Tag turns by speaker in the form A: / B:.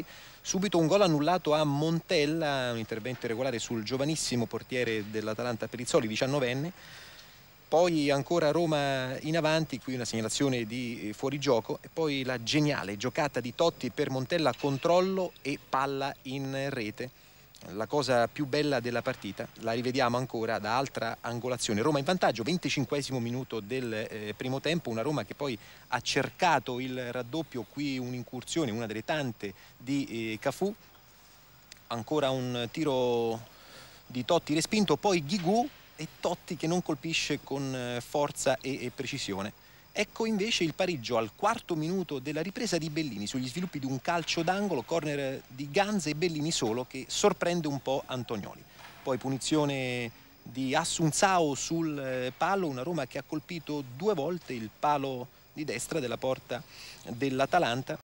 A: Totti subito un gol annullato a Montella un intervento irregolare sul giovanissimo portiere dell'Atalanta Perizzoli 19enne poi ancora Roma in avanti, qui una segnalazione di eh, fuorigioco e poi la geniale giocata di Totti per Montella, controllo e palla in rete. La cosa più bella della partita la rivediamo ancora da altra angolazione. Roma in vantaggio, 25 minuto del eh, primo tempo, una Roma che poi ha cercato il raddoppio, qui un'incursione, una delle tante di eh, Cafù, ancora un tiro di Totti respinto, poi Ghigù e Totti che non colpisce con eh, forza e, e precisione. Ecco invece il pareggio al quarto minuto della ripresa di Bellini sugli sviluppi di un calcio d'angolo, corner di Ganze e Bellini solo che sorprende un po' Antonioli. Poi punizione di Assunzao sul eh, palo, una Roma che ha colpito due volte il palo di destra della porta dell'Atalanta.